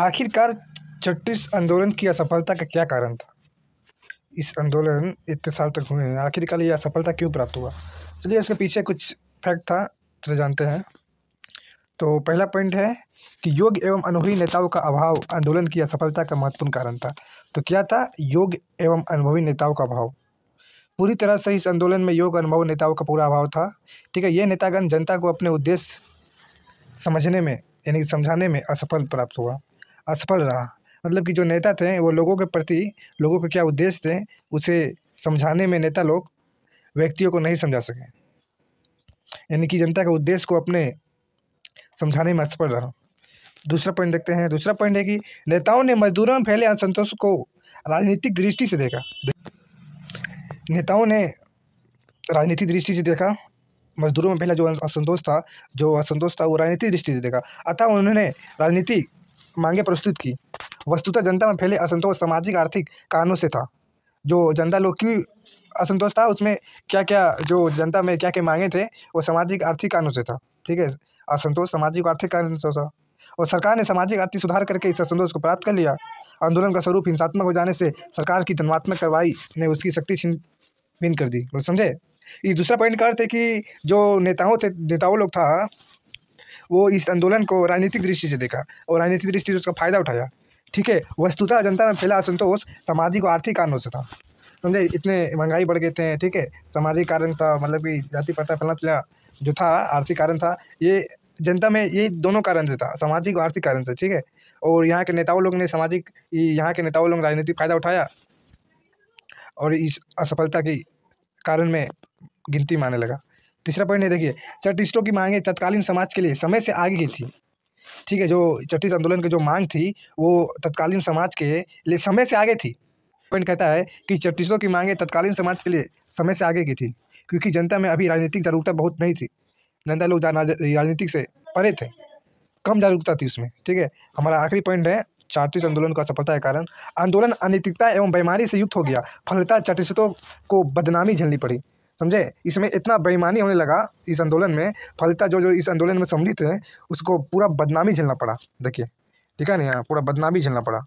आखिरकार छत्तीस आंदोलन की असफलता का क्या कारण था इस आंदोलन इतने साल तक हुए हैं आखिरकार यह असफलता क्यों प्राप्त हुआ चलिए इसके पीछे कुछ फैक्ट था तो जानते हैं तो पहला पॉइंट है कि योग एवं अनुभवी नेताओं का अभाव आंदोलन की असफलता का महत्वपूर्ण कारण था तो क्या था योग एवं अनुभवी नेताओं का अभाव पूरी तरह से इस आंदोलन में योग अनुभव नेताओं का पूरा अभाव था ठीक है ये नेतागण जनता को अपने उद्देश्य समझने में यानी समझाने में असफल प्राप्त हुआ असफल रहा मतलब कि जो नेता थे वो लोगों के प्रति लोगों के क्या उद्देश्य थे उसे समझाने में नेता लोग व्यक्तियों को नहीं समझा सके यानी कि जनता के उद्देश्य को अपने समझाने में असफल रहा दूसरा पॉइंट देखते हैं दूसरा पॉइंट है कि नेताओं ने मजदूरों में फैले असंतोष को राजनीतिक दृष्टि से देखा नेताओं ने राजनीतिक दृष्टि से देखा मजदूरों में फैला जो असंतोष था जो असंतोष था वो राजनीतिक दृष्टि से देखा अतः उन्होंने राजनीतिक मांगे प्रस्तुत की वस्तुतः जनता में फैले असंतोष सामाजिक आर्थिक कारणों से था जो जनता लोग की असंतोष था उसमें क्या क्या जो जनता में क्या क्या मांगे थे वो सामाजिक आर्थिक कारणों से था ठीक है असंतोष सामाजिक आर्थिक कारण से था और सरकार ने सामाजिक आर्थिक सुधार करके इस असंतोष को प्राप्त कर लिया आंदोलन का स्वरूप हिंसात्मक हो जाने से सरकार की धनात्मक कार्रवाई ने उसकी शक्ति छीन कर दी समझे ये दूसरा पॉइंट कहते थे कि जो नेताओं थे नेताओं लोग था वो इस आंदोलन को राजनीतिक दृष्टि से देखा और राजनीतिक दृष्टि से उसका फ़ायदा उठाया ठीक है वस्तुतः जनता में फैला असंतोष सामाजिक और आर्थिक कारणों से था समझे इतने महंगाई बढ़ गए थे ठीक है सामाजिक कारण था मतलब कि जाति प्रथा फैलना चला जो था आर्थिक कारण था ये जनता में ये दोनों कारण से था सामाजिक और आर्थिक कारण से ठीक है और यहाँ के नेताओं लोग ने सामाजिक यहाँ के नेताओं लोग राजनीतिक फ़ायदा उठाया और इस असफलता के कारण में गिनती माने लगा तीसरा पॉइंट है देखिए चटिस्टों की मांगें तत्कालीन समाज के लिए समय से आगे की थी ठीक है जो छत्तीस आंदोलन की जो मांग थी वो तत्कालीन समाज के लिए समय से आगे थी पॉइंट कहता है कि छत्तीसों की मांगें तत्कालीन समाज के लिए समय से आगे की थी क्योंकि जनता में अभी राजनीतिक जागरूकता बहुत नहीं थी जनता लोग राजनीतिक से परे थे कम जागरूकता थी उसमें ठीक है हमारा आखिरी पॉइंट है चार्टिस आंदोलन का सफलता के कारण आंदोलन अनैतिकता एवं बीमारी से युक्त हो गया फलता चार्टिस्टों को बदनामी झेलनी पड़ी समझे इसमें इतना बेईमानी होने लगा इस आंदोलन में फलता जो जो इस आंदोलन में सम्मिलित हैं उसको पूरा बदनामी झेलना पड़ा देखिए ठीक है ना पूरा बदनामी झेलना पड़ा